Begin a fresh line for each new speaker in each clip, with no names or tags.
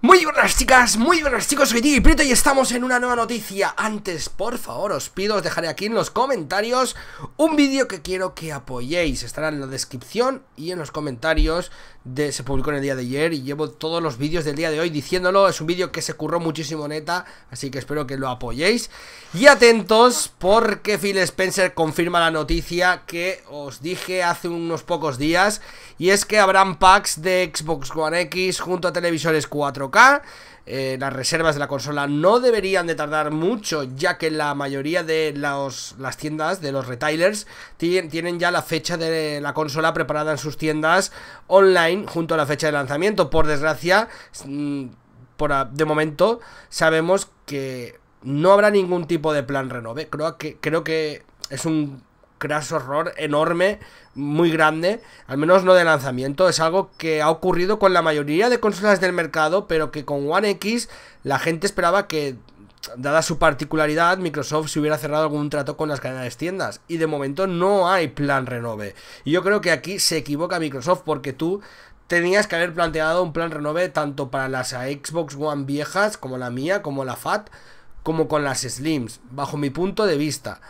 Muy buenas chicas, muy buenas chicos, soy Digi Prieto y estamos en una nueva noticia Antes, por favor, os pido, os dejaré aquí en los comentarios Un vídeo que quiero que apoyéis Estará en la descripción y en los comentarios de, Se publicó en el día de ayer y llevo todos los vídeos del día de hoy diciéndolo Es un vídeo que se curró muchísimo neta, así que espero que lo apoyéis Y atentos, porque Phil Spencer confirma la noticia que os dije hace unos pocos días Y es que habrán packs de Xbox One X junto a televisores 4 eh, las reservas de la consola no deberían de tardar mucho, ya que la mayoría de las tiendas, de los retailers, tienen ya la fecha de la consola preparada en sus tiendas online junto a la fecha de lanzamiento. Por desgracia, por, de momento sabemos que no habrá ningún tipo de plan renove. Creo que, creo que es un crash horror enorme, muy grande, al menos no de lanzamiento, es algo que ha ocurrido con la mayoría de consolas del mercado, pero que con One X la gente esperaba que dada su particularidad, Microsoft se hubiera cerrado algún trato con las cadenas de tiendas. Y de momento no hay plan renove. Y yo creo que aquí se equivoca Microsoft porque tú tenías que haber planteado un plan renove tanto para las Xbox One viejas como la mía, como la FAT, como con las Slims, bajo mi punto de vista.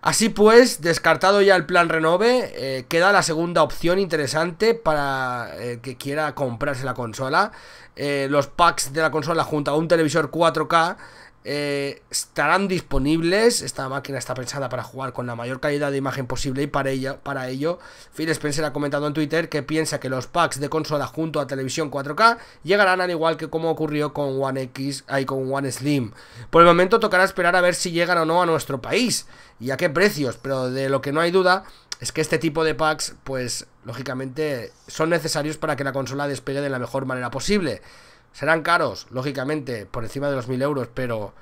Así pues, descartado ya el plan Renove, eh, queda la segunda opción interesante para el eh, que quiera comprarse la consola. Eh, los packs de la consola junto a un televisor 4K eh, estarán disponibles. Esta máquina está pensada para jugar con la mayor calidad de imagen posible y para, para ello Phil Spencer ha comentado en Twitter que piensa que los packs de consola junto a televisión 4K llegarán al igual que como ocurrió con One X y con One Slim. Por el momento tocará esperar a ver si llegan o no a nuestro país y a qué precios, pero de lo que no hay duda es que este tipo de packs pues lógicamente son necesarios para que la consola despegue de la mejor manera posible. Serán caros, lógicamente, por encima de los 1.000 euros, pero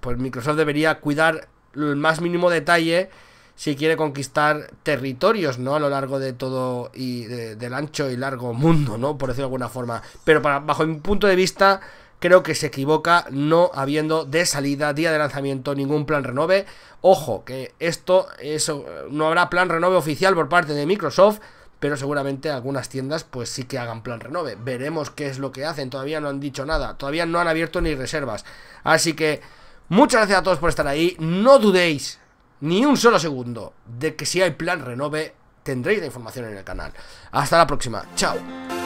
pues Microsoft debería cuidar el más mínimo detalle si quiere conquistar territorios, ¿no? A lo largo de todo y del ancho y largo mundo, ¿no? Por decirlo de alguna forma. Pero bajo mi punto de vista, creo que se equivoca no habiendo de salida, día de lanzamiento, ningún plan renove. Ojo, que esto, eso, no habrá plan renove oficial por parte de Microsoft pero seguramente algunas tiendas pues sí que hagan plan renove. Veremos qué es lo que hacen, todavía no han dicho nada, todavía no han abierto ni reservas. Así que muchas gracias a todos por estar ahí, no dudéis ni un solo segundo de que si hay plan renove tendréis la información en el canal. Hasta la próxima, chao.